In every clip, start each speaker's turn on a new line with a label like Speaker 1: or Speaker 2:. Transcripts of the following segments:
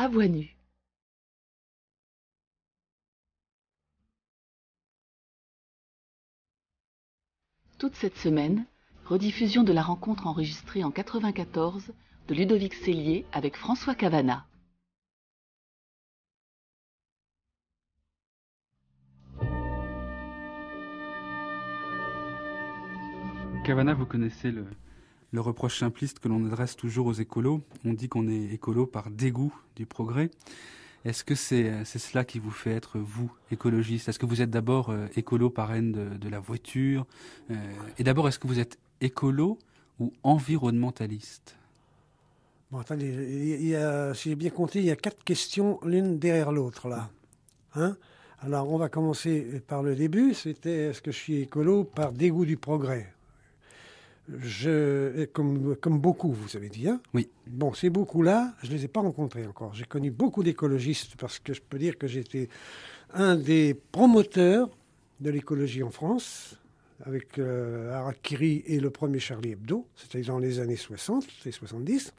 Speaker 1: à voix Toute cette semaine, rediffusion de la rencontre enregistrée en 1994 de Ludovic Cellier avec François Cavana. Cavanna, vous connaissez le, le reproche simpliste que l'on adresse toujours aux écolos. On dit qu'on est écolo par dégoût du progrès. Est-ce que c'est euh, cela qui vous fait être, vous, écologiste Est-ce que vous êtes d'abord euh, écolo par haine de, la voiture euh, Et d'abord, est-ce que vous êtes écolo ou environnementaliste
Speaker 2: Bon, attendez, si j'ai bien compté, il y a quatre questions l'une derrière l'autre, là. Hein Alors, on va commencer par le début. C'était est-ce que je suis écolo par dégoût du progrès je, comme, beaucoup, vous avez dit, hein. Oui. Bon, ces beaucoup-là, je ne les ai pas rencontrés encore. J'ai connu beaucoup d'écologistes parce que je peux dire que j'étais un des promoteurs de l'écologie en France avec euh, Arakiri et le premier Charlie Hebdo, cest c'était dans les années 60 et 70.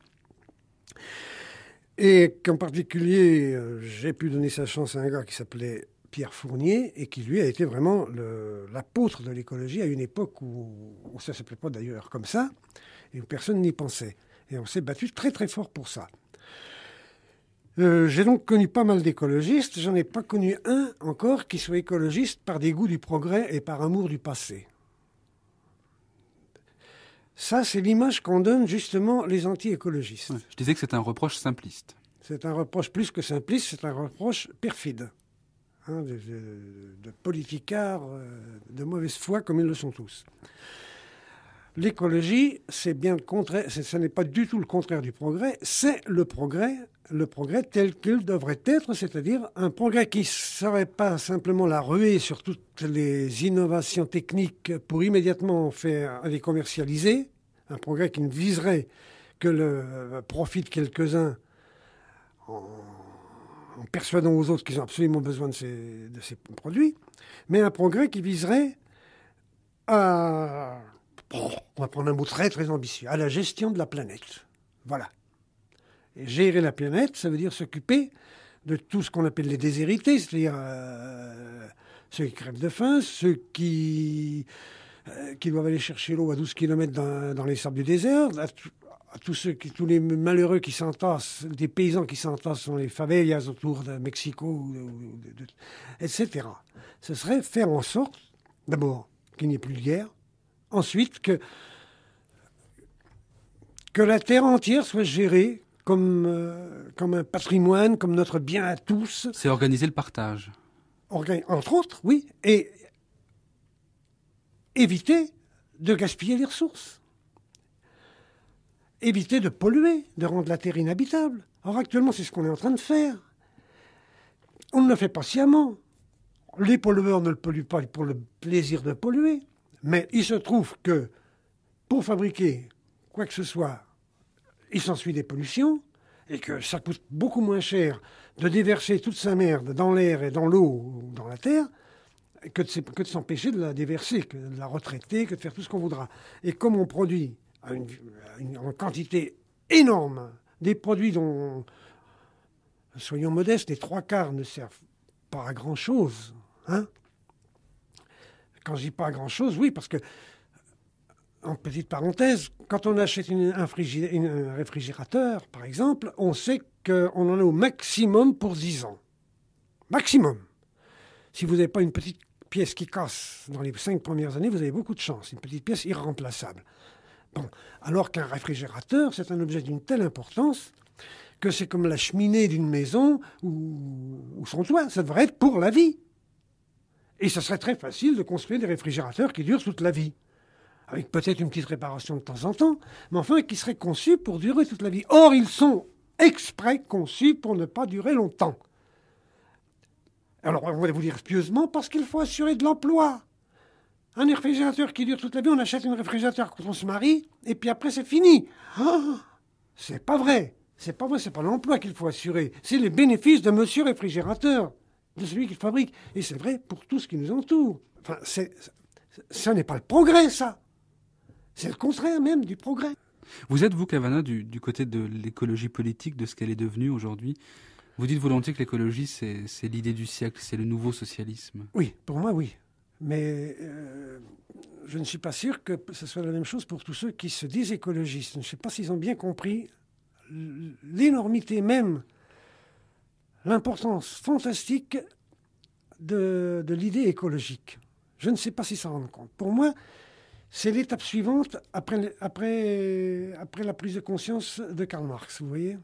Speaker 2: Et qu'en particulier, euh, j'ai pu donner sa chance à un gars qui s'appelait Pierre Fournier, et qui lui a été vraiment l'apôtre de l'écologie à une époque où, où ça ne s'appelait pas d'ailleurs comme ça, et où personne n'y pensait. Et on s'est battu très très fort pour ça. Euh, j'ai donc connu pas mal d'écologistes, j'en ai pas connu un encore qui soit écologiste par dégoût du progrès et par amour du passé. Ça, c'est l'image qu'en donnent justement les anti-écologistes.
Speaker 1: je disais que c'est un reproche simpliste.
Speaker 2: C'est un reproche plus que simpliste, c'est un reproche perfide. Hein, de, de, politicards, euh, de mauvaise foi, comme ils le sont tous. L'écologie, c'est bien le contraire, ce n'est pas du tout le contraire du progrès, c'est le progrès, le progrès tel qu'il devrait être, c'est-à-dire un progrès qui ne serait pas simplement la ruée sur toutes les innovations techniques pour immédiatement les commercialiser, un progrès qui ne viserait que le profit de quelques-uns en en persuadant aux autres qu'ils ont absolument besoin de ces, de produits, mais un progrès qui viserait à, on va prendre un mot très très ambitieux, à la gestion de la planète. Voilà. gérer la planète, ça veut dire s'occuper de tout ce qu'on appelle les déshérités, c'est-à-dire euh, ceux qui crèvent de faim, ceux qui, euh, qui doivent aller chercher l'eau à 12 km dans, dans les sables du désert, tous ceux tous les malheureux qui s'entassent, des paysans qui s'entassent dans les favelas autour de Mexico, etc. Ce serait faire en sorte, d'abord, qu'il n'y ait plus de guerre, ensuite que, que la terre entière soit gérée comme, euh, comme un patrimoine, comme notre bien à tous.
Speaker 1: C'est organiser le partage.
Speaker 2: Entre autres, oui, et éviter de gaspiller les ressources éviter de polluer, de rendre la terre inhabitable. Or, actuellement, c'est ce qu'on est en train de faire. On ne le fait pas sciemment. Les pollueurs ne le polluent pas pour le plaisir de polluer. Mais il se trouve que pour fabriquer quoi que ce soit, il s'ensuit des pollutions et que ça coûte beaucoup moins cher de déverser toute sa merde dans l'air et dans l'eau ou dans la terre que de, s'empêcher de la déverser, que de la retraiter, que de faire tout ce qu'on voudra. Et comme on produit une, en quantité énorme, des produits dont, soyons modestes, les trois quarts ne servent pas à grand-chose. Hein quand je dis pas à grand-chose, oui, parce que, en petite parenthèse, quand on achète une, un, réfrigérateur, par exemple, on sait qu'on en a au maximum pour 10 ans. Maximum. Si vous n'avez pas une petite pièce qui casse dans les 5 premières années, vous avez beaucoup de chance. Une petite pièce irremplaçable. Alors qu'un réfrigérateur, c'est un objet d'une telle importance que c'est comme la cheminée d'une maison ou, son toit. Ça devrait être pour la vie. Et ce serait très facile de construire des réfrigérateurs qui durent toute la vie. Avec peut-être une petite réparation de temps en temps, mais enfin qui seraient conçus pour durer toute la vie. Or, ils sont exprès conçus pour ne pas durer longtemps. Alors, on va vous dire pieusement parce qu'il faut assurer de l'emploi. Un réfrigérateur qui dure toute la vie, on achète un réfrigérateur quand on se marie, et puis après c'est fini. Ah, c'est pas vrai. C'est pas vrai, c'est pas l'emploi qu'il faut assurer, c'est les bénéfices de monsieur réfrigérateur, de celui qui fabrique. Et c'est vrai pour tout ce qui nous entoure. Enfin, ça n'est pas le progrès, ça. C'est le contraire même du progrès.
Speaker 1: Vous êtes, vous, Cavana, du côté de l'écologie politique, de ce qu'elle est devenue aujourd'hui Vous dites volontiers que l'écologie, c'est l'idée du siècle, c'est le nouveau socialisme.
Speaker 2: Oui, pour moi, oui. Mais euh, je ne suis pas sûr que ce soit la même chose pour tous ceux qui se disent écologistes. Je ne sais pas s'ils ont bien compris l'énormité même, l'importance fantastique de, l'idée écologique. Je ne sais pas s'ils s'en rendent compte. Pour moi, c'est l'étape suivante après, après la prise de conscience de Karl Marx, vous voyez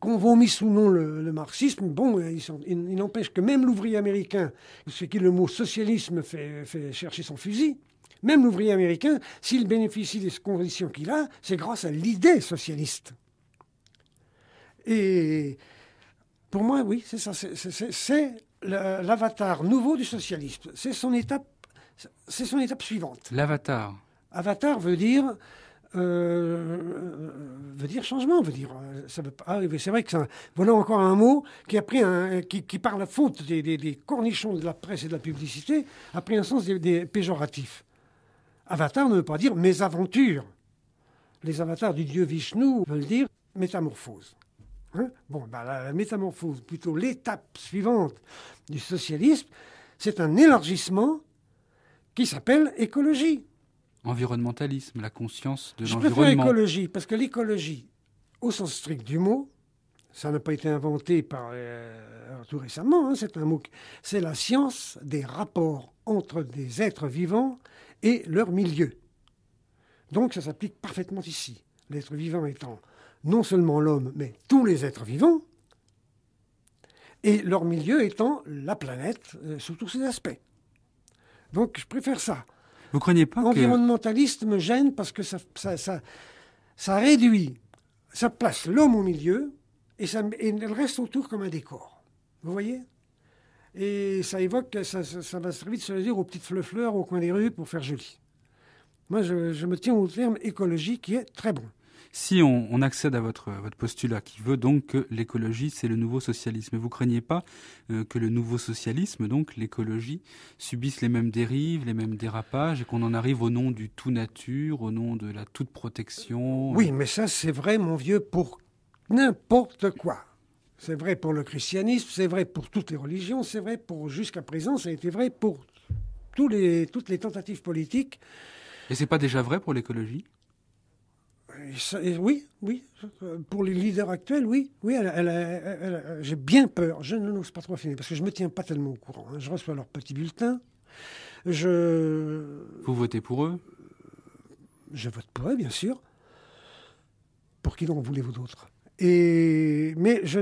Speaker 2: qu'on vomisse ou non le, marxisme, bon, euh, il, n'empêche que même l'ouvrier américain, ce qui le mot socialisme fait, fait chercher son fusil, même l'ouvrier américain, s'il bénéficie des conditions qu'il a, c'est grâce à l'idée socialiste. Et pour moi, oui, c'est ça, c'est l'avatar nouveau du socialisme. C'est son étape, c'est son étape suivante. L'avatar. Avatar veut dire euh, veut dire changement, veut dire euh, ça veut pas arriver. Ah c'est vrai que ça, voilà encore un mot qui a pris qui, par la faute des, cornichons de la presse et de la publicité a pris un sens des, Avatar ne veut pas dire mes aventures. Les avatars du dieu Vishnu veulent dire métamorphose. Hein? bon, ben, la métamorphose, plutôt l'étape suivante du socialisme, c'est un élargissement qui s'appelle écologie. Environnementalisme, la conscience de l'environnement. Je préfère écologie parce que l'écologie, au sens strict du mot, ça n'a pas été inventé par, euh, tout récemment, hein, c'est un mot. C'est la science des rapports entre des êtres vivants et leur milieu. Donc ça s'applique parfaitement ici. L'être vivant étant non seulement l'homme, mais tous les êtres vivants, et leur milieu étant la planète euh, sous tous ses aspects. Donc je préfère ça. Vous croyez pas L'environnementalisme me gêne parce que ça, ça, réduit, ça place l'homme au milieu et, ça, reste autour comme un décor. Vous voyez Et ça évoque, ça, va très vite se dire aux petites fleurs au coin des rues pour faire joli. Moi, je, je me tiens au terme écologique qui est très bon.
Speaker 1: Si on, accède à votre, votre, postulat qui veut donc que l'écologie, c'est le nouveau socialisme, et vous craignez pas euh, que le nouveau socialisme, donc l'écologie, subisse les mêmes dérives, les mêmes dérapages, et qu'on en arrive au nom du tout nature, au nom de la toute protection euh, Oui, mais
Speaker 2: ça, c'est vrai, mon vieux, pour n'importe quoi. C'est vrai pour le christianisme, c'est vrai pour toutes les religions, c'est vrai pour jusqu'à présent, ça a été vrai pour tous les, toutes les tentatives politiques.
Speaker 1: Et c'est pas déjà vrai pour l'écologie
Speaker 2: oui, oui. Pour les leaders actuels, oui. Oui, j'ai bien peur. Je ne n'ose pas trop finir, parce que je ne me tiens pas tellement au courant. Hein. Je reçois leur petit bulletin. Je...
Speaker 1: Vous votez pour
Speaker 2: eux Je vote pour eux, bien sûr. Pour qui donc voulez-vous d'autres Et... Mais je...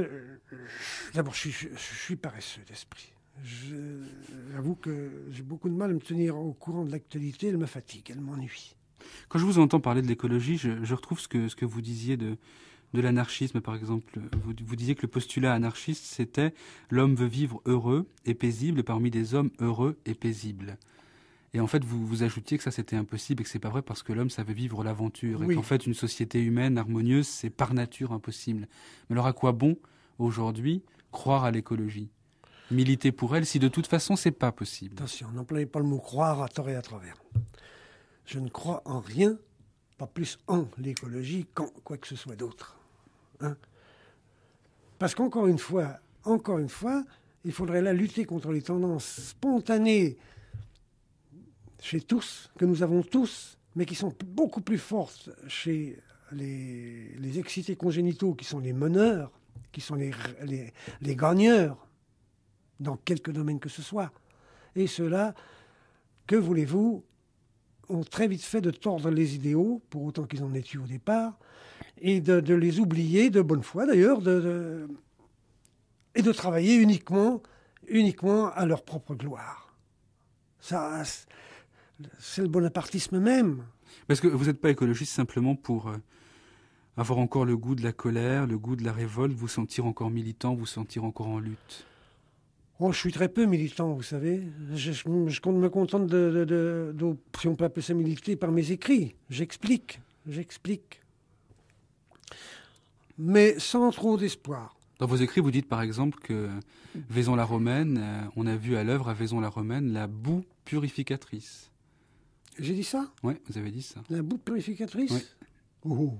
Speaker 2: D'abord, je suis paresseux d'esprit. J'avoue que j'ai beaucoup de mal à me tenir au courant de l'actualité. Elle me fatigue, elle m'ennuie.
Speaker 1: Quand je vous entends parler de l'écologie, je, retrouve ce que, vous disiez de, l'anarchisme, par exemple. Vous, disiez que le postulat anarchiste, c'était l'homme veut vivre heureux et paisible parmi des hommes heureux et paisibles. Et en fait, vous, vous ajoutiez que ça, c'était impossible et que c'est pas vrai parce que l'homme ça veut vivre l'aventure. Et qu'en fait, une société humaine harmonieuse, c'est par nature impossible. Mais alors, à quoi bon, aujourd'hui, croire à l'écologie Militer pour elle si de toute façon, c'est pas possible
Speaker 2: Attention, n'employez pas le mot croire à tort et à travers je ne crois en rien, pas plus en l'écologie qu'en quoi que ce soit d'autre. Hein. Parce qu'encore une fois, encore une fois, il faudrait là lutter contre les tendances spontanées chez tous, que nous avons tous, mais qui sont beaucoup plus fortes chez les, excités congénitaux, qui sont les meneurs, qui sont les, les, les gagneurs, dans quelque domaine que ce soit. Et cela, que voulez-vous, ont très vite fait de tordre les idéaux, pour autant qu'ils en étaient au départ, et de, les oublier de bonne foi d'ailleurs, et de travailler uniquement, uniquement à leur propre gloire. Ça, c'est le bonapartisme même.
Speaker 1: Parce que vous n'êtes pas écologiste simplement pour euh, avoir encore le goût de la colère, le goût de la révolte, vous sentir encore militant, vous sentir encore en lutte
Speaker 2: Oh, je suis très peu militant, vous savez. Je, me contente de, de, si on peut appeler ça militer, par mes écrits. J'explique, j'explique. Mais sans trop d'espoir.
Speaker 1: Dans vos écrits, vous dites par exemple que Vaison-la-Romaine, euh, on a vu à l'œuvre à Vaison-la-Romaine la boue purificatrice. J'ai dit ça Oui, vous avez dit ça.
Speaker 2: La boue purificatrice oui. Oh, oh.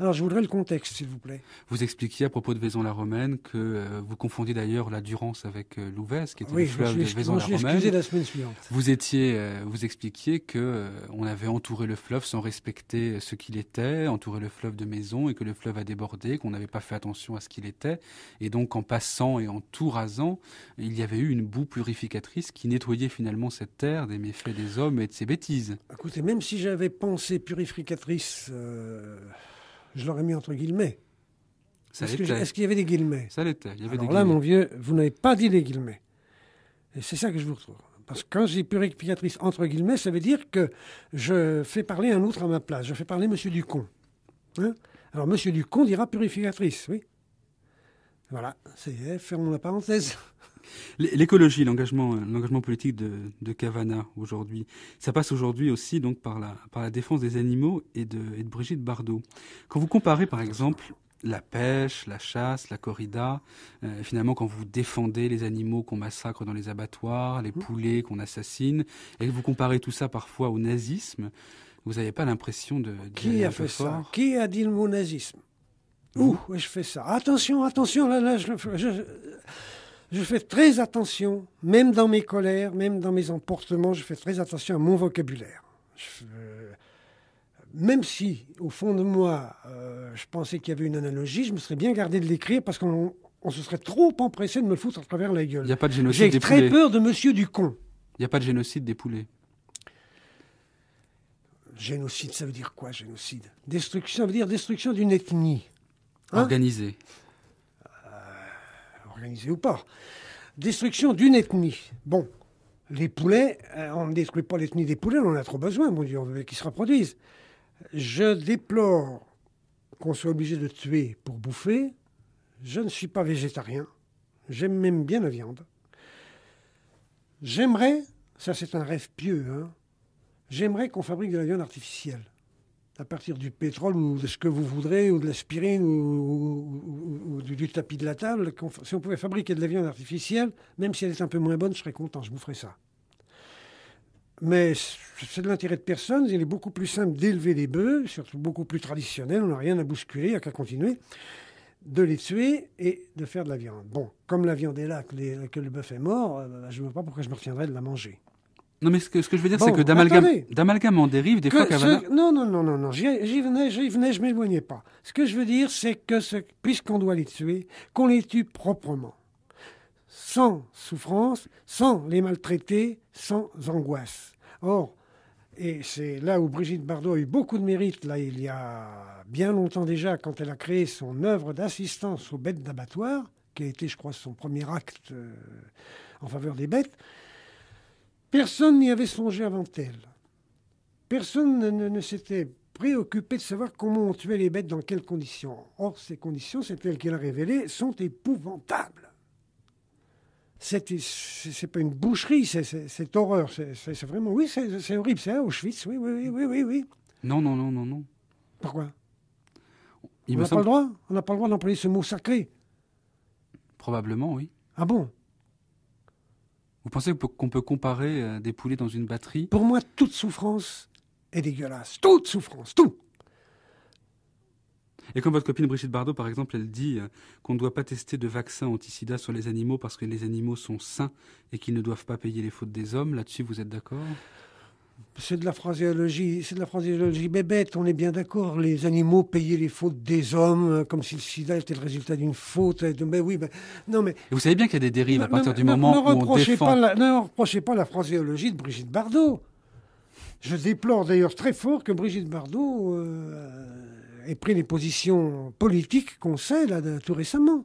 Speaker 2: Alors je voudrais le contexte, s'il vous plaît.
Speaker 1: Vous expliquiez à propos de Vaison-la-Romaine que euh, vous confondiez d'ailleurs la Durance avec euh, qui était le fleuve de Vaison-la-Romaine. la semaine suivante. Vous étiez, euh, vous expliquiez que euh, on avait entouré le fleuve sans respecter ce qu'il était, entouré le fleuve de maisons et que le fleuve a débordé, qu'on n'avait pas fait attention à ce qu'il était, et donc en passant et en tout rasant, il y avait eu une boue purificatrice qui nettoyait finalement cette terre des méfaits des hommes et de ses bêtises.
Speaker 2: Écoutez, même si j'avais pensé purificatrice je l'aurais mis entre guillemets.
Speaker 1: Est-ce qu'il y avait des guillemets Ça l'était. Il Alors là, mon
Speaker 2: vieux, vous n'avez pas dit les guillemets. Et c'est ça que je vous retrouve. Parce que quand j'ai purificatrice entre guillemets, ça veut dire que je fais parler un autre à ma place. Je fais parler Monsieur Ducon. Hein Alors Monsieur Ducon dira purificatrice, oui. Voilà, c'est fermons la parenthèse.
Speaker 1: L'écologie, l'engagement, euh, l'engagement politique de, de Cavana aujourd'hui, ça passe aujourd'hui aussi donc par la, par la défense des animaux et de, de Brigitte Bardot. Quand vous comparez par exemple la pêche, la chasse, la corrida. Euh, finalement, quand vous défendez les animaux qu'on massacre dans les abattoirs, les mmh. poulets qu'on assassine, et que vous comparez tout ça parfois au nazisme, vous n'avez pas l'impression de... Qui a fait ça
Speaker 2: Qui a dit le mot nazisme Ouh, je fais ça Attention, attention, là, là je fais très attention, même dans mes colères, même dans mes emportements, je fais très attention à mon vocabulaire. Euh, même si, au fond de moi, euh, je pensais qu'il y avait une analogie, je me serais bien gardé de l'écrire parce qu'on on se serait trop empressé de me le foutre à travers la gueule. Il n'y a pas de génocide des poulets. J'ai très peur de Monsieur Ducon.
Speaker 1: Il n'y a pas de génocide des poulets.
Speaker 2: Génocide, ça veut dire quoi, génocide Destruction, ça veut dire destruction d'une ethnie. Hein Organisée organisé ou pas. Destruction d'une ethnie. Bon, les poulets, euh, on ne détruit pas l'ethnie des poulets, on en a trop besoin, mon Dieu, on veut qu'ils se reproduisent. Je déplore qu'on soit obligé de tuer pour bouffer. Je ne suis pas végétarien. J'aime même bien la viande. J'aimerais, ça c'est un rêve pieux, hein, j'aimerais qu'on fabrique de la viande artificielle à partir du pétrole ou de ce que vous voudrez, ou de l'aspirine, ou, ou, du, tapis de la table. Si on pouvait fabriquer de la viande artificielle, même si elle est un peu moins bonne, je serais content, je vous ferais ça. Mais c'est de l'intérêt de personne, il est beaucoup plus simple d'élever les bœufs, surtout beaucoup plus traditionnel, on n'a rien à bousculer, il n'y a qu'à continuer, de les tuer et de faire de la viande. Bon, comme la viande est là, que, que le bœuf est mort, euh, bah, je ne vois pas pourquoi je me retiendrais de la manger. Non, mais ce que, je veux dire, c'est que d'amalgame
Speaker 1: en dérive, des fois,
Speaker 2: Non, non, non, non, non. j'y venais, j'y venais, je m'éloignais pas. Ce que je veux dire, c'est que puisqu'on doit les tuer, qu'on les tue proprement. Sans souffrance, sans les maltraiter, sans angoisse. Or, et c'est là où Brigitte Bardot a eu beaucoup de mérite, là, il y a bien longtemps déjà, quand elle a créé son œuvre d'assistance aux bêtes d'abattoir, qui a été, je crois, son premier acte euh, en faveur des bêtes. Personne n'y avait songé avant elle. Personne ne, s'était préoccupé de savoir comment on tuait les bêtes, dans quelles conditions. Or, ces conditions, c'est elle qui a révélé, sont épouvantables. C'est pas une boucherie, c'est horreur. C'est vraiment, oui, c'est horrible, c'est Auschwitz, oui, oui, oui, oui, oui. Non, non, non, non, non. Pourquoi Il On n'a pas le droit On n'a pas le droit d'employer ce mot sacré.
Speaker 1: Probablement, oui. Ah bon vous pensez qu'on peut comparer euh, des poulets dans une batterie Pour moi, toute souffrance
Speaker 2: est dégueulasse. Toute souffrance, tout
Speaker 1: et quand votre copine Brigitte Bardot, par exemple, elle dit euh, qu'on ne doit pas tester de vaccin anti-sida sur les animaux parce que les animaux sont sains et qu'ils ne doivent pas payer les fautes des hommes, là-dessus, vous êtes d'accord
Speaker 2: c'est de la phraséologie, c'est de la phraséologie bébête, on est bien d'accord. Les animaux payaient les fautes des hommes, euh, comme si le sida était le résultat d'une faute. mais ben oui, ben, non, mais.
Speaker 1: vous savez bien qu'il y a des dérives à partir du moment où on défend.
Speaker 2: ne reprochez pas la phraséologie de Brigitte Bardot. Je déplore d'ailleurs très fort que Brigitte Bardot euh, ait pris les positions politiques qu'on sait tout récemment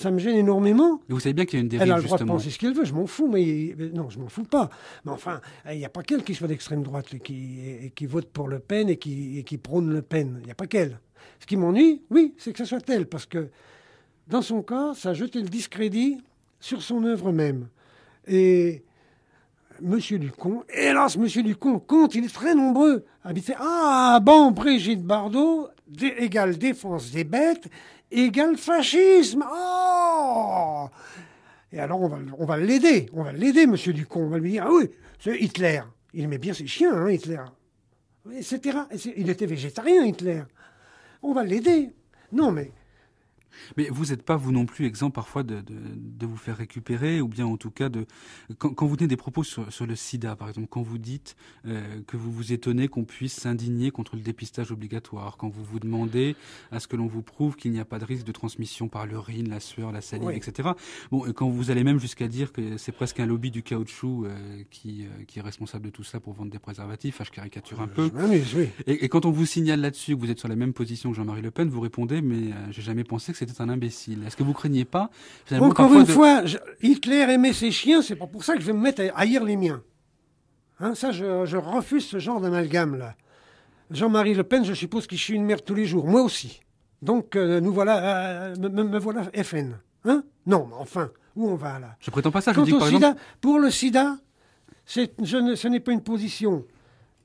Speaker 2: ça me gêne énormément.
Speaker 1: Mais vous savez bien qu'il y a une dérive, Elle a de penser ce
Speaker 2: qu'elle veut, je m'en fous, mais non, je m'en fous pas. Mais enfin, il n'y a pas qu'elle qui soit d'extrême droite et qui, vote pour Le Pen et qui, et qui prône Le Pen. Il n'y a pas qu'elle. Ce qui m'ennuie, oui, c'est que ce soit elle, parce que dans son cas, ça a jeté le discrédit sur son œuvre même. Et Monsieur Ducon, Hélas, Monsieur Ducon compte, il est très nombreux, habité. Ah, bon, Brigitte Bardot égale défense des bêtes égale fascisme. Oh Et alors, on va l'aider, on va l'aider, Monsieur Ducon. On va lui dire, ah oui, c'est Hitler. Il met bien ses chiens, hein, Hitler. Etc. Il était végétarien, Hitler. On va l'aider. Non, mais
Speaker 1: mais vous n'êtes pas, vous non plus, exempt parfois de, de, de, vous faire récupérer, ou bien en tout cas de. Quand, quand vous tenez des propos sur, sur, le sida, par exemple, quand vous dites euh, que vous vous étonnez qu'on puisse s'indigner contre le dépistage obligatoire, quand vous vous demandez à ce que l'on vous prouve qu'il n'y a pas de risque de transmission par l'urine, la sueur, la salive, etc. Bon, et quand vous allez même jusqu'à dire que c'est presque un lobby du caoutchouc euh, qui, euh, qui, est responsable de tout ça pour vendre des préservatifs, ah, je caricature un peu. Oui, oui. Et, et, quand on vous signale là-dessus que vous êtes sur la même position que Jean-Marie Le Pen, vous répondez, mais j'ai jamais pensé que c'était c'est un imbécile. Est-ce que vous craignez pas Encore une fois,
Speaker 2: Hitler aimait ses chiens, c'est pas pour ça que je vais me mettre à haïr les miens. Hein, ça, je, refuse ce genre d'amalgame-là. Jean-Marie Le Pen, je suppose qu'il chie une mère tous les jours, moi aussi. Donc, euh, nous voilà, euh, me, voilà FN. Hein non, mais enfin, où on va là
Speaker 1: Je prétends pas ça, je dis, pas par
Speaker 2: Pour le sida, ce n'est pas une position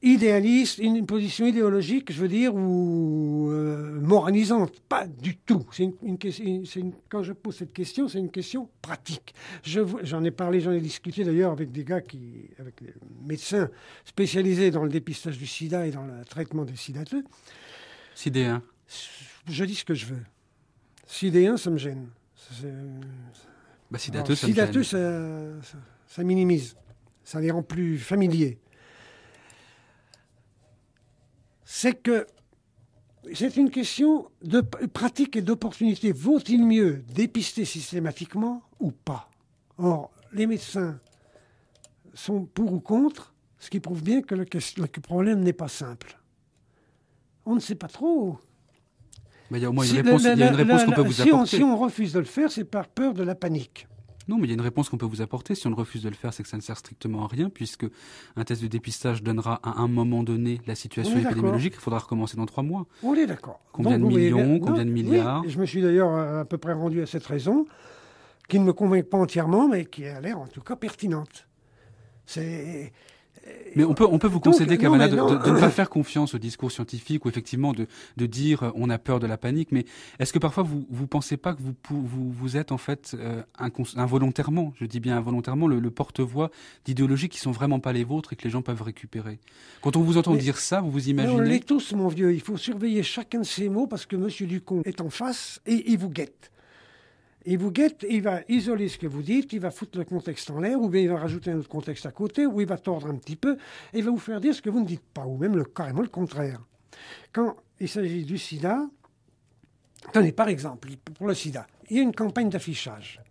Speaker 2: idéaliste, une position idéologique, je veux dire, ou euh, moralisante. Pas du tout. C'est une, une, quand je pose cette question, c'est une question pratique. J'en ai parlé, j'en ai discuté d'ailleurs avec des gars qui, avec des médecins spécialisés dans le dépistage du sida et dans le traitement des Sida 1 Je dis ce que je veux. 1, ça me gêne. Bah, sidateux, ça, ça, ça, ça minimise. Ça les rend plus familiers. c'est que c'est une question de pratique et d'opportunité. Vaut-il mieux dépister systématiquement ou pas Or, les médecins sont pour ou contre, ce qui prouve bien que le, problème n'est pas simple. On ne sait pas trop.
Speaker 1: Mais il y a au moins une réponse, qu'on peut vous apporter. Si on
Speaker 2: refuse de le faire, c'est par peur de la panique.
Speaker 1: Non, mais il y a une réponse qu'on peut vous apporter. Si on refuse de le faire, c'est que ça ne sert strictement à rien, puisque un test de dépistage donnera à un moment donné la situation épidémiologique. Il faudra recommencer dans trois mois.
Speaker 2: On est d'accord. Combien de millions, combien de milliards Je me suis d'ailleurs euh, à peu près rendu à cette raison, qui ne me convainc pas entièrement, mais qui a l'air en tout cas pertinente. C'est mais on peut, on peut vous concéder, qu'à de, de, ne pas faire
Speaker 1: confiance au discours scientifique ou effectivement de, de dire euh, on a peur de la panique, mais est-ce que parfois vous ne pensez pas que vous, vous, êtes en fait euh, involontairement, je dis bien involontairement, le, porte-voix d'idéologies qui ne sont vraiment pas les vôtres et que les gens peuvent récupérer Quand on vous entend dire ça, vous vous imaginez... on l'est
Speaker 2: tous, mon vieux, il faut surveiller chacun de ces mots parce que M. Ducon est en face et il vous guette il vous guette, il va isoler ce que vous dites, il va foutre le contexte en l'air, ou bien il va rajouter un autre contexte à côté, ou il va tordre un petit peu, et il va vous faire dire ce que vous ne dites pas, ou même le, carrément le contraire. Quand il s'agit du sida, tenez par exemple, pour le sida, il y a une campagne d'affichage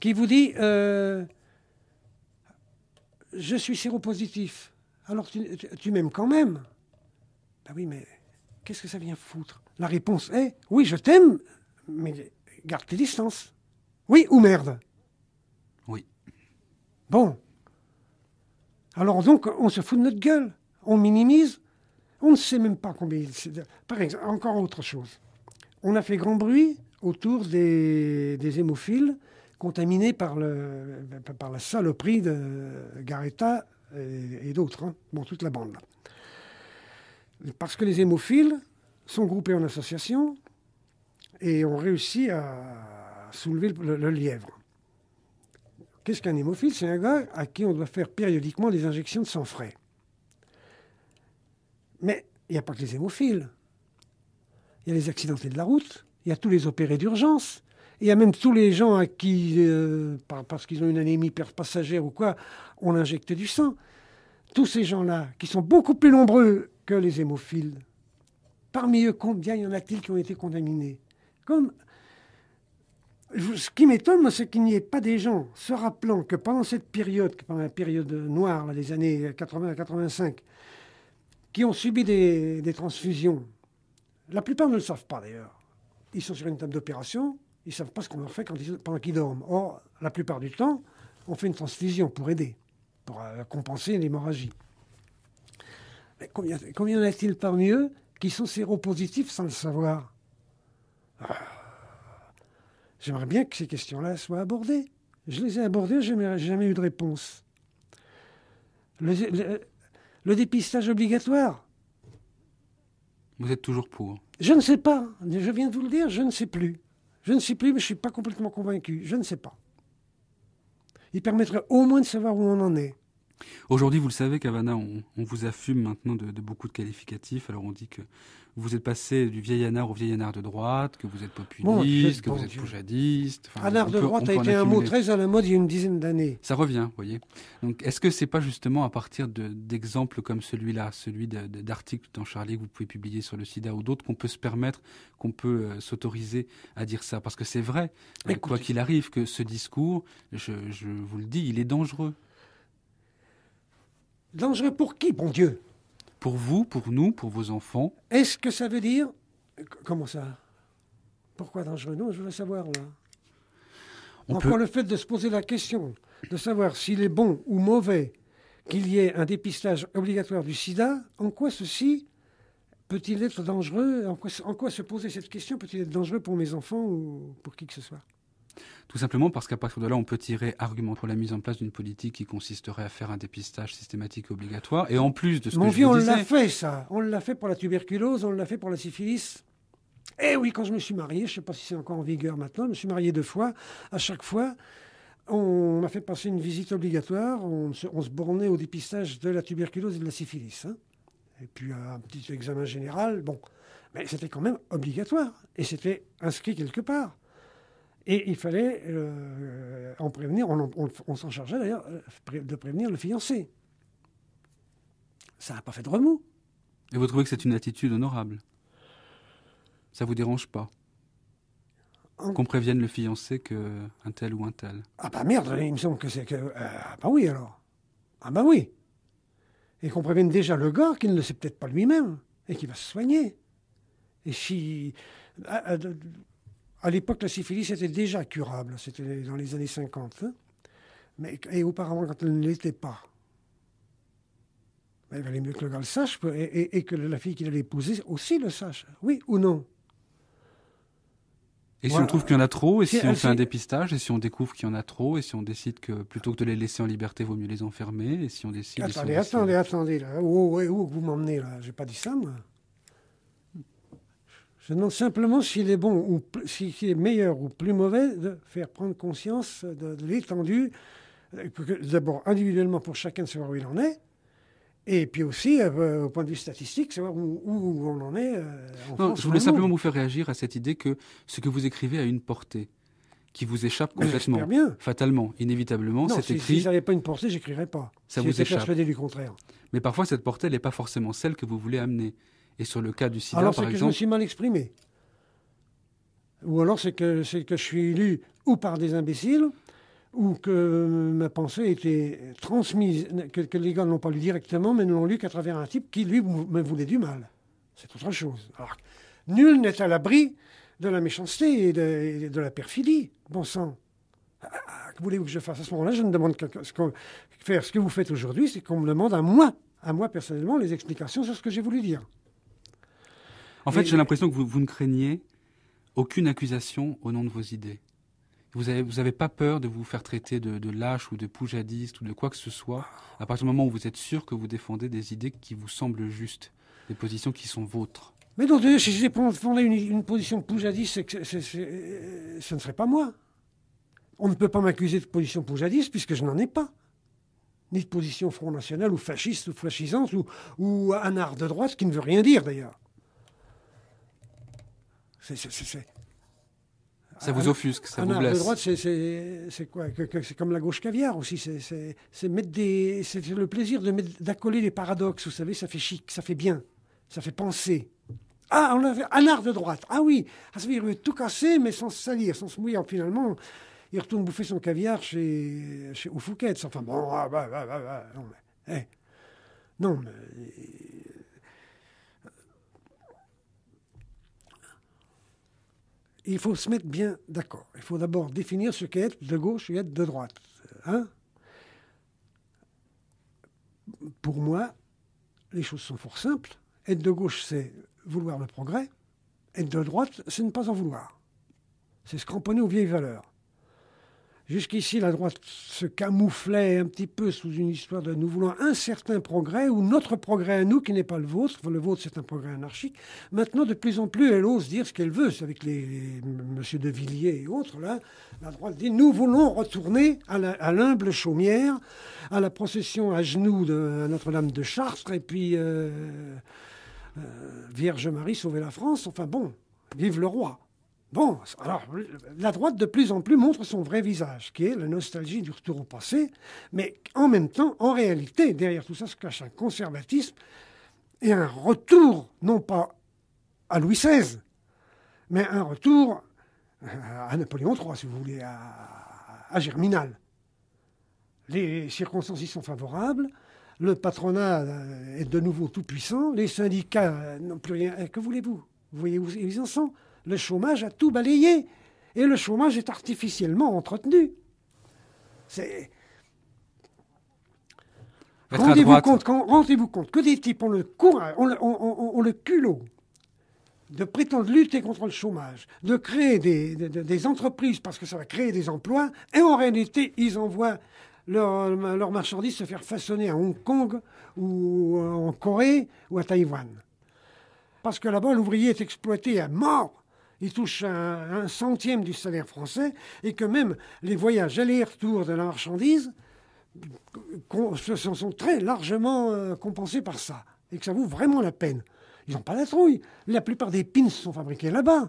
Speaker 2: qui vous dit euh, Je suis séropositif, alors tu, m'aimes quand même. Ben oui, mais qu'est-ce que ça vient foutre La réponse est Oui, je t'aime, mais garde tes distances. Oui ou merde Oui. Bon. Alors donc, on se fout de notre gueule. On minimise. On ne sait même pas combien. Par exemple, encore autre chose. On a fait grand bruit autour des, hémophiles contaminés par, le, par la saloperie de Garetta et, d'autres. Hein. Bon, toute la bande. Parce que les hémophiles sont groupés en associations et on réussit à soulever le, lièvre. Qu'est-ce qu'un hémophile C'est un gars à qui on doit faire périodiquement des injections de sang frais. Mais il n'y a pas que les hémophiles. Il y a les accidentés de la route, il y a tous les opérés d'urgence, il y a même tous les gens à qui, euh, parce qu'ils ont une anémie passagère ou quoi, on injecte du sang. Tous ces gens-là, qui sont beaucoup plus nombreux que les hémophiles, parmi eux, combien y en a-t-il qui ont été contaminés comme ce qui m'étonne, c'est qu'il n'y ait pas des gens se rappelant que pendant cette période, pendant la période noire là, des années 80 à 85, qui ont subi des, transfusions, la plupart ne le savent pas d'ailleurs. Ils sont sur une table d'opération, ils ne savent pas ce qu'on leur fait pendant qu'ils dorment. Or, la plupart du temps, on fait une transfusion pour aider, pour euh, compenser l'hémorragie. Combien, combien y en a-t-il parmi eux qui sont séropositifs sans le savoir ah. J'aimerais bien que ces questions-là soient abordées. Je les ai abordées, je n'ai jamais eu de réponse. Le, dépistage obligatoire.
Speaker 1: Vous êtes toujours pour
Speaker 2: Je ne sais pas. Je viens de vous le dire, je ne sais plus. Je ne sais plus, mais je ne suis pas complètement convaincu. Je ne sais pas. Il permettrait au moins de savoir où on en est.
Speaker 1: Aujourd'hui, vous le savez, Cavana, on, vous affume maintenant de, beaucoup de qualificatifs. Alors on dit que vous êtes passé du vieil anard au vieil anard de droite, que
Speaker 2: vous êtes populiste, que vous êtes poujadiste. Enfin, de droite a été un mot très à la mode il y a une dizaine d'années. Ça revient, vous
Speaker 1: voyez. Donc, est-ce que c'est pas justement à partir d'exemples comme celui-là, celui, d'articles dans Charlie que vous pouvez publier sur le SIDA ou d'autres, qu'on peut se permettre, qu'on peut euh, s'autoriser à dire ça Parce que c'est vrai, euh, quoi qu'il arrive, que ce discours, je vous le dis, il est dangereux. Dangereux pour qui, bon Dieu pour vous, pour nous, pour vos enfants.
Speaker 2: Est-ce que ça veut dire... Comment ça Pourquoi dangereux Non, je veux savoir là. On Encore le fait de se poser la question de savoir s'il est bon ou mauvais qu'il y ait un dépistage obligatoire du sida, en quoi ceci peut-il être dangereux en quoi se poser cette question peut-il être dangereux pour mes enfants ou pour qui que ce soit
Speaker 1: tout simplement parce qu'à partir de là, on peut tirer argument pour la mise en place d'une politique qui consisterait à faire un dépistage systématique obligatoire. Et en plus de ce que je vous on l'a
Speaker 2: fait ça. On l'a fait pour la tuberculose, on l'a fait pour la syphilis. Eh oui, quand je me suis marié, je ne sais pas si c'est encore en vigueur maintenant, je me suis marié deux fois. À chaque fois, on m'a fait passer une visite obligatoire. On se, bornait au dépistage de la tuberculose et de la syphilis. Hein. Et puis un petit examen général. Bon, mais c'était quand même obligatoire. Et c'était inscrit quelque part. Et il fallait euh, en prévenir, on, s'en chargeait d'ailleurs euh, de prévenir le fiancé. Ça n'a pas fait de remous.
Speaker 1: Et vous trouvez que c'est une attitude honorable Ça vous dérange pas Qu'on prévienne le fiancé qu'un tel ou un tel
Speaker 2: Ah bah merde, il me semble que c'est que... Euh, ah bah oui alors. Ah bah oui. Et qu'on prévienne déjà le gars qu'il ne le sait peut-être pas lui-même et qui va se soigner. Et si... À l'époque, la syphilis était déjà curable, c'était dans les années 50, hein. mais, et auparavant quand elle ne l'était pas. il valait mieux que le gars le sache et, que la fille qu'il allait épouser aussi le sache, oui ou non.
Speaker 1: Et si on trouve qu'il y en a trop, et si, on fait un dépistage, et si on découvre qu'il y en a trop, et si on décide que plutôt que de les laisser en liberté, vaut mieux les enfermer, et si on décide. Attendez, attendez,
Speaker 2: attendez, Où, oh, oh, vous m'emmenez là J'ai pas dit ça, moi. Je demande simplement s'il est bon ou s'il est meilleur ou plus mauvais de faire prendre conscience de, l'étendue, euh, d'abord individuellement pour chacun de savoir où il en est, et puis aussi, euh, au point de vue statistique, savoir où, on en est. Euh, je voulais simplement
Speaker 1: vous faire réagir à cette idée que ce que vous écrivez a une portée qui vous échappe complètement, bien. fatalement, inévitablement. cette écriture Si ça
Speaker 2: pas une portée, j'écrirais pas. Ça vous échappe. persuadé du contraire.
Speaker 1: Mais parfois, cette portée n'est pas forcément celle que vous voulez amener. Et sur le cas du sida, alors, par exemple... Alors c'est que je me suis
Speaker 2: mal exprimé. Ou alors c'est que, que je suis lu ou par des imbéciles, ou que ma pensée était transmise, que, les gars ne l'ont pas lu directement, mais ne l'ont lu qu'à travers un type qui, lui, me voulait du mal. C'est autre chose. Alors, nul n'est à l'abri de la méchanceté et de, la perfidie, bon sang. Ah, ah, ah, que voulez-vous que je fasse À ce moment-là, je ne demande qu'à ce faire ce que vous faites aujourd'hui, c'est qu'on me demande à moi, à moi personnellement, les explications sur ce que j'ai voulu dire.
Speaker 1: En fait, j'ai l'impression que vous, ne craignez aucune accusation au nom de vos idées. Vous n'avez vous pas peur de vous faire traiter de, lâche ou de poujadiste ou de quoi que ce soit à partir du moment où vous êtes sûr que vous défendez des idées qui vous semblent justes, des positions qui sont vôtres.
Speaker 2: Mais non, si j'ai défendu une, une position poujadiste, ce ne serait pas moi. On ne peut pas m'accuser de position poujadiste puisque je n'en ai pas ni de position Front National ou fasciste ou fascisante ou, ou art de droite, ce qui ne veut rien dire d'ailleurs.
Speaker 1: Ça vous ah, offusque, ça ah vous blesse. La droite,
Speaker 2: c'est quoi C'est comme la gauche caviar aussi. C'est des, le plaisir de d'accoler des paradoxes. Vous savez, ça fait chic, ça fait bien, ça fait penser. Ah, on avait un art de droite. Ah oui, ah, ça veut tout casser, mais sans se salir, sans se mouiller. Finalement, il retourne bouffer son caviar chez, chez Enfin bon, ah, bah, bah, bah, non bah, non, mais eh. il faut se mettre bien d'accord. Il faut d'abord définir ce qu'est être de gauche et être de droite. Hein Pour moi, les choses sont fort simples. Être de gauche, c'est vouloir le progrès. Être de droite, c'est ne pas en vouloir. C'est se cramponner aux vieilles valeurs. Jusqu'ici, la droite se camouflait un petit peu sous une histoire de nous voulons un certain progrès ou notre progrès à nous qui n'est pas le vôtre. le vôtre, c'est un progrès anarchique. Maintenant, de plus en plus, elle ose dire ce qu'elle veut. C'est avec les, Monsieur De Villiers et autres, là, la droite dit nous voulons retourner à l'humble chaumière, à la procession à genoux de Notre-Dame de Chartres et puis euh, euh, Vierge Marie sauver la France. Enfin bon, vive le roi. Bon, alors la droite de plus en plus montre son vrai visage, qui est la nostalgie du retour au passé, mais en même temps, en réalité, derrière tout ça se cache un conservatisme et un retour, non pas à Louis XVI, mais un retour à Napoléon III, si vous voulez, à, Germinal. Les circonstances y sont favorables, le patronat est de nouveau tout puissant, les syndicats n'ont plus rien. Eh, que voulez-vous Vous voyez où ils en sont le chômage a tout balayé. Et le chômage est artificiellement entretenu. C'est. Rendez-vous compte, compte, que des types ont le, courage, ont le, culot de prétendre lutter contre le chômage, de créer des, entreprises parce que ça va créer des emplois, et en réalité, ils envoient leurs marchandises se faire façonner à Hong Kong ou euh, en Corée ou à Taïwan. Parce que là-bas, l'ouvrier est exploité à mort ils touchent un, centième du salaire français et que même les voyages aller-retour de la marchandise sont, très largement euh, compensés par ça et que ça vaut vraiment la peine. Ils n'ont pas la trouille. La plupart des pins sont fabriqués là-bas.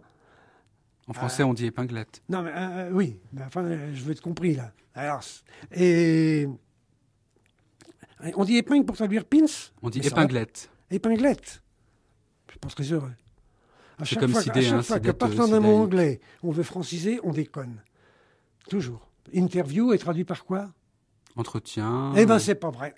Speaker 1: En français, euh, on dit épinglette.
Speaker 2: Non, mais euh, oui. enfin, je veux être compris là. Alors, et on dit épingle pour traduire pins. On dit épinglette. Épinglette. Je pense très heureux.
Speaker 1: À chaque comme fois, hein, fois que partant d'un mot anglais,
Speaker 2: on veut franciser, on déconne. Toujours. Interview est traduit par quoi
Speaker 1: Entretien. Eh ben,
Speaker 2: c'est pas vrai.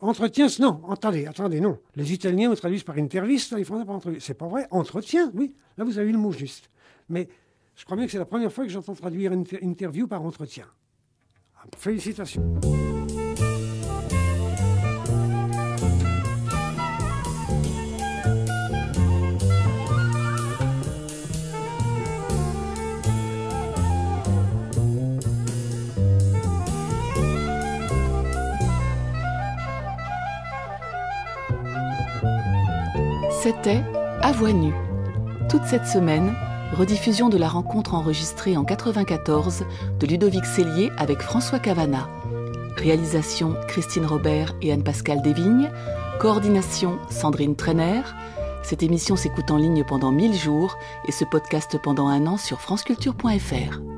Speaker 2: Entretien, non, attendez, attendez, non. Les Italiens ont traduisent par interview, les Français par C'est pas vrai. Entretien, oui. Là, vous avez eu le mot juste. Mais je crois bien que c'est la première fois que j'entends traduire une interview par entretien. Ah, félicitations.
Speaker 1: C'était À voix nue. Toute cette semaine, rediffusion de la rencontre enregistrée en 94 de Ludovic Cellier avec François Cavana. Réalisation Christine Robert et Anne-Pascale Desvignes. Coordination Sandrine Trainer. Cette émission s'écoute en ligne pendant 1000 jours et ce podcast pendant un an sur franceculture.fr.